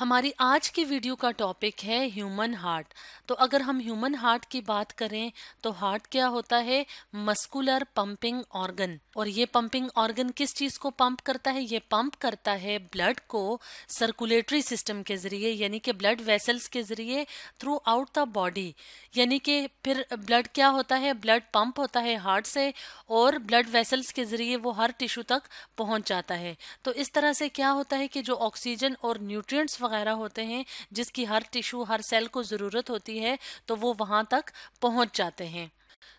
हमारी आज की वीडियो का टॉपिक है ह्यूमन हार्ट तो अगर हम ह्यूमन हार्ट की बात करें तो हार्ट क्या होता है मस्कुलर पंपिंग ऑर्गन और ये पंपिंग ऑर्गन किस चीज को पंप करता है ये पंप करता है ब्लड को सर्कुलेटरी सिस्टम के जरिए यानी कि ब्लड वेसल्स के जरिए थ्रू आउट द बॉडी यानी कि फिर ब्लड क्या होता है ब्लड पंप होता है हार्ट से और ब्लड वेसल्स के जरिए वो हर टिश्यू तक पहुंच जाता है तो इस तरह से क्या होता है कि जो ऑक्सीजन और न्यूट्रिय वगैरह होते हैं जिसकी हर टिश्यू हर सेल को ज़रूरत होती है तो वो वहाँ तक पहुँच जाते हैं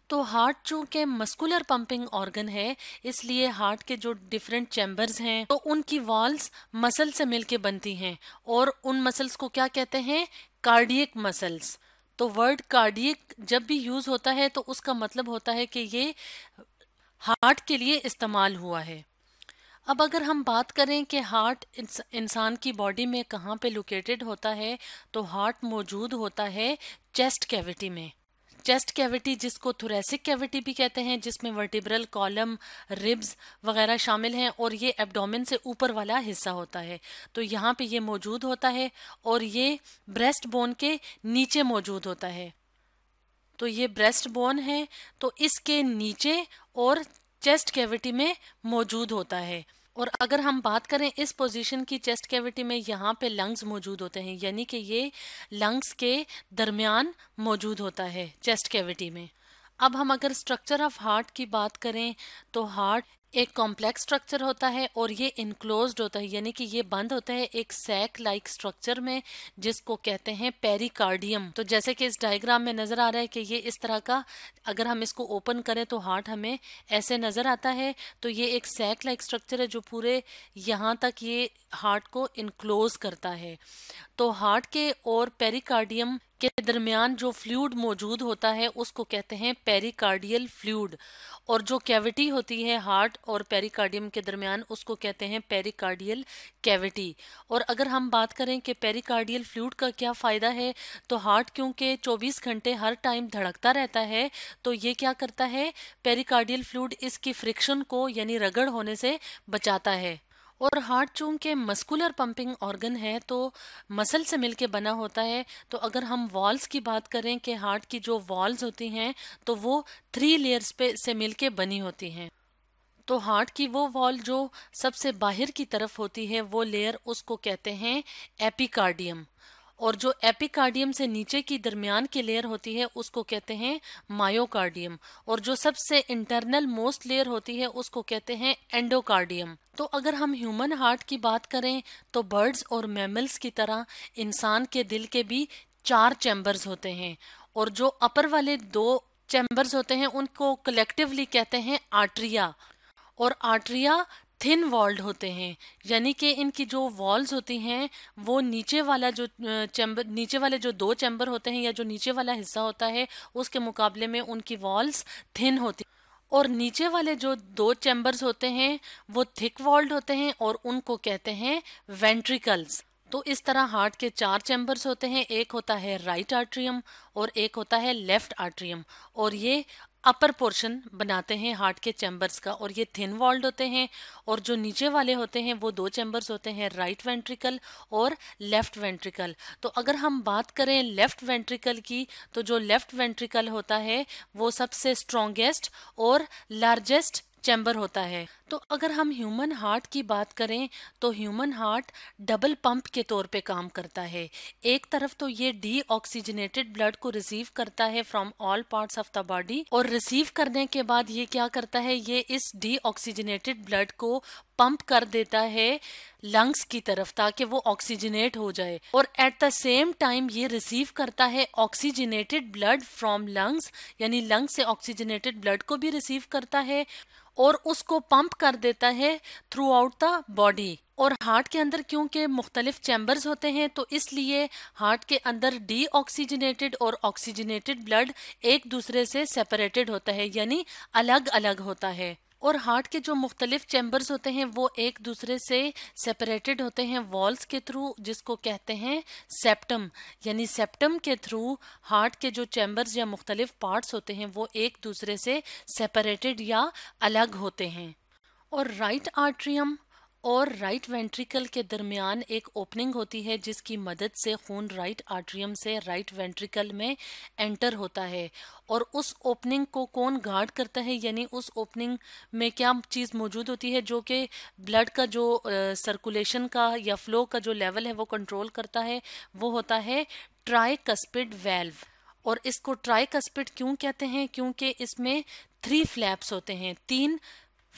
तो हार्ट चूंकि मस्कुलर पंपिंग ऑर्गन है इसलिए हार्ट के जो डिफरेंट चैम्बर्स हैं तो उनकी वॉल्स मसल से मिलके बनती हैं और उन मसल्स को क्या कहते हैं कार्डियक मसल्स तो वर्ड कार्डियक जब भी यूज होता है तो उसका मतलब होता है कि ये हार्ट के लिए इस्तेमाल हुआ है अब अगर हम बात करें कि हार्ट इंसान की बॉडी में कहाँ पे लोकेटेड होता है तो हार्ट मौजूद होता है चेस्ट कैविटी में चेस्ट कैविटी जिसको थोरेसिक कैविटी भी कहते हैं जिसमें वर्टिब्रल कॉलम रिब्स वगैरह शामिल हैं और ये एब्डोमेन से ऊपर वाला हिस्सा होता है तो यहाँ पे ये मौजूद होता है और ये ब्रेस्ट बोन के नीचे मौजूद होता है तो ये ब्रेस्ट बोन है तो इसके नीचे और चेस्ट कैविटी में मौजूद होता है और अगर हम बात करें इस पोजीशन की चेस्ट कैविटी में यहाँ पे लंग्स मौजूद होते हैं यानी कि ये लंग्स के दरमियान मौजूद होता है चेस्ट कैविटी में अब हम अगर स्ट्रक्चर ऑफ हार्ट की बात करें तो हार्ट एक कॉम्प्लेक्स स्ट्रक्चर होता है और ये इनक्लोज होता है यानी कि ये बंद होता है एक सैक लाइक स्ट्रक्चर में जिसको कहते हैं पेरिकार्डियम तो जैसे कि इस डायग्राम में नजर आ रहा है कि ये इस तरह का अगर हम इसको ओपन करें तो हार्ट हमें ऐसे नजर आता है तो ये एक सैक लाइक स्ट्रक्चर है जो पूरे यहाँ तक ये हार्ट को इनक्लोज करता है तो हार्ट के और पेरिकार्डियम के दरमियान जो फ्लूड मौजूद होता है उसको कहते हैं पेरिकार्डियल फ्लूड और जो कैविटी होती है हार्ट और पेरिकार्डियम के दरमियान उसको कहते हैं पेरिकार्डियल कैविटी और अगर हम बात करें कि पेरिकार्डियल फ्लूड का क्या फ़ायदा है तो हार्ट क्योंकि 24 घंटे हर टाइम धड़कता रहता है तो ये क्या करता है पेरिकार्डियल फ्लूड इसकी फ्रिक्शन को यानी रगड़ होने से बचाता है और हार्ट चूम के मस्कुलर पंपिंग ऑर्गन है तो मसल से मिलके बना होता है तो अगर हम वॉल्स की बात करें कि हार्ट की जो वॉल्स होती हैं तो वो थ्री लेयर्स पे से मिलके बनी होती हैं तो हार्ट की वो वॉल जो सबसे बाहर की तरफ होती है वो लेयर उसको कहते हैं एपिकार्डियम और जो एपिकार्डियम से नीचे की दरमियान की लेयर होती है उसको कहते हैं मायोकार्डियम और जो सबसे इंटरनल मोस्ट लेयर होती है उसको कहते हैं एंडोकार्डियम तो अगर हम ह्यूमन हार्ट की बात करें तो बर्ड्स और मैमल्स की तरह इंसान के दिल के भी चार चैम्बर्स होते हैं और जो अपर वाले दो चैम्बर्स होते हैं उनको कलेक्टिवली कहते हैं आर्ट्रिया और आर्ट्रिया थिन वॉल्ड होते हैं यानी कि इनकी जो वॉल्स होती हैं वो नीचे वाला जो चैम्बर नीचे वाले जो दो चैम्बर होते हैं या जो नीचे वाला हिस्सा होता है उसके मुकाबले में उनकी वॉल्स थिन होती और नीचे वाले जो दो चैम्बर्स होते हैं वो थिक वॉल्ड होते हैं और उनको कहते हैं वेंट्रिकल्स तो इस तरह हार्ट के चार चैम्बर्स होते हैं एक होता है राइट आर्ट्रियम और एक होता है लेफ्ट आर्ट्रियम और ये अपर पोर्शन बनाते हैं हार्ट के चैम्बर्स का और ये थिन वॉल्ड होते हैं और जो नीचे वाले होते हैं वो दो चैम्बर्स होते हैं राइट वेंट्रिकल और लेफ्ट वेंट्रिकल तो अगर हम बात करें लेफ्ट वेंट्रिकल की तो जो लेफ्ट वेंट्रिकल होता है वो सबसे स्ट्रोंगेस्ट और लार्जेस्ट चैम्बर होता है तो अगर हम ह्यूमन हार्ट की बात करें तो ह्यूमन हार्ट डबल पंप के तौर पे काम करता है एक तरफ तो ये डी ऑक्सीजनेटेड ब्लड को रिसीव करता है from all parts of the body और रिसीव करने के बाद ये क्या करता है ये इस डी ऑक्सीजनेटेड ब्लड को पंप कर देता है लंग्स की तरफ ताकि वो ऑक्सीजनेट हो जाए और एट द सेम टाइम ये रिसीव करता है ऑक्सीजनेटेड ब्लड फ्रॉम लंग्स यानी लंग्स से ऑक्सीजनेटेड ब्लड को भी रिसीव करता है और उसको पंप कर देता है थ्रू आउट द बॉडी और हार्ट के अंदर क्योंकि मुख्तलिफ चैम्बर्स होते हैं तो इसलिए हार्ट के अंदर डी ऑक्सीजनेटेड और ऑक्सीजनेटेड ब्लड एक दूसरे से सेपरेटेड होता है यानी अलग अलग होता है और हार्ट के जो मुख्तलिफ चैम्बर्स होते हैं वो एक दूसरे से सेपरेटेड होते हैं वॉल्स के थ्रू जिसको कहते हैं सेप्टम यानी सेप्टम के थ्रू हार्ट के जो चैम्बर्स या मुख्तलिफ पार्ट्स होते हैं वो एक दूसरे से सेपरेटेड या अलग होते हैं और राइट आर्ट्रियम और राइट वेंट्रिकल के दरमियान एक ओपनिंग होती है जिसकी मदद से खून राइट आर्ट्रियम से राइट वेंट्रिकल में एंटर होता है और उस ओपनिंग को कौन गार्ड करता है यानी उस ओपनिंग में क्या चीज़ मौजूद होती है जो कि ब्लड का जो सर्कुलेशन का या फ्लो का जो लेवल है वो कंट्रोल करता है वो होता है ट्राइकस्पिड वेल्व और इसको ट्राइकस्पिड क्यों कहते हैं क्योंकि इसमें थ्री फ्लैप्स होते हैं तीन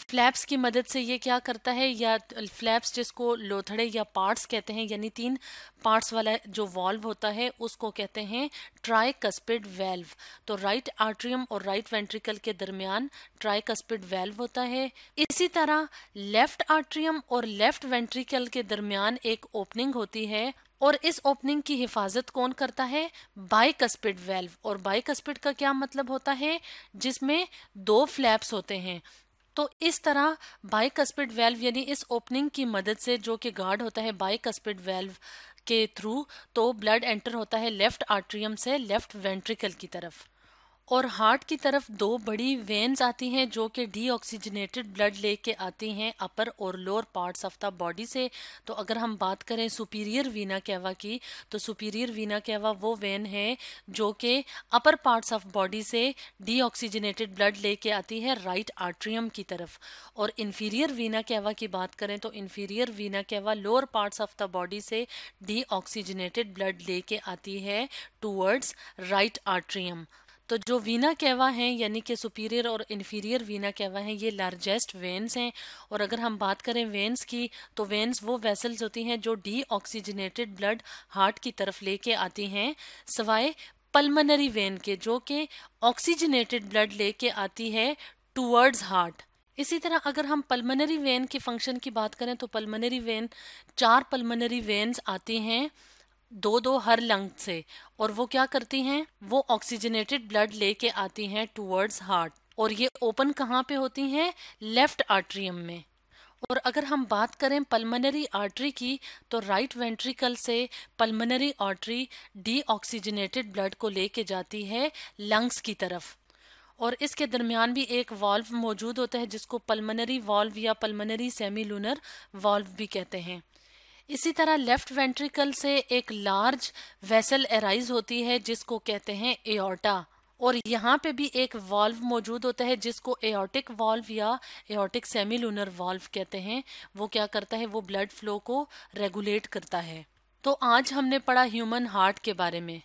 फ्लैप्स की मदद से ये क्या करता है या फ्लैप्स जिसको लोथड़े या पार्ट्स कहते हैं यानी तीन पार्ट्स वाला जो वॉल्व होता है उसको कहते हैं ट्राइकस्पिड वेल्व तो राइट आर्ट्रियम और राइट वेंट्रिकल के दरमियान ट्राई कस्पिड वेल्व होता है इसी तरह लेफ्ट आर्ट्रियम और लेफ्ट वेंट्रिकल के दरमियान एक ओपनिंग होती है और इस ओपनिंग की हिफाजत कौन करता है बाइकस्पिड वेल्व और बाइकस्पिड का क्या मतलब होता है जिसमें दो फ्लैप्स होते हैं तो इस तरह बाइक स्पीड वेल्व यानी इस ओपनिंग की मदद से जो कि गार्ड होता है बाइक स्पीड वेल्व के थ्रू तो ब्लड एंटर होता है लेफ्ट आर्ट्रियम से लेफ्ट वेंट्रिकल की तरफ और हार्ट की तरफ दो बड़ी वेन्स आती हैं जो कि डीऑक्सीजनेटेड ब्लड लेके आती हैं अपर और lower parts of the body से तो अगर हम बात करें सुपीरियर वीना कैवा की तो सुपीरियर वीना कैवा वो वेन है जो कि अपर पार्ट्स ऑफ बॉडी से डीऑक्सीजनेटेड ब्लड लेके आती है राइट आर्ट्रियम की तरफ और इन्फीरियर वीना कैवा की बात करें तो inferior vena cava lower parts of the body से डीऑक्सीजनेटेड ब्लड लेके आती है टूवर्ड्स राइट आर्ट्रियम तो जो वीना कहवा हैं यानी कि सुपीरियर और इन्फीरियर वीना कहवा हैं ये लार्जेस्ट वेन्स हैं और अगर हम बात करें वेन्स की तो वेन्स वो वेसल्स होती हैं जो डी ऑक्सीजनेटेड ब्लड हार्ट की तरफ लेके आती हैं सवाए पल्मनरी वेन के जो कि ऑक्सीजनेटेड ब्लड लेके आती है टूवर्ड्स हार्ट इसी तरह अगर हम पल्मनरी वेन के फंक्शन की बात करें तो पल्मनरी वेन चार पल्मनरी वेन्स आती हैं दो दो हर लंग से और वो क्या करती हैं वो ऑक्सीजनेटेड ब्लड लेके आती हैं टूवर्ड्स हार्ट और ये ओपन कहाँ पे होती हैं लेफ्ट आर्ट्रियम में और अगर हम बात करें पल्मोनरी आर्टरी की तो राइट वेंट्रिकल से पल्मोनरी आर्टरी डीऑक्सीजनेटेड ब्लड को लेके जाती है लंग्स की तरफ और इसके दरमियान भी एक वाल्व मौजूद होता है जिसको पल्मोनरी वाल्व या पल्मोनरी सेमी लूनर वाल्व भी कहते हैं इसी तरह लेफ्ट वेंट्रिकल से एक लार्ज वेसल एराइज होती है जिसको कहते हैं एओर्टा और यहाँ पे भी एक वॉल्व मौजूद होता है जिसको एओटिक वॉल्व या एओटिक सेमिलूनर वॉल्व कहते हैं वो क्या करता है वो ब्लड फ्लो को रेगुलेट करता है तो आज हमने पढ़ा ह्यूमन हार्ट के बारे में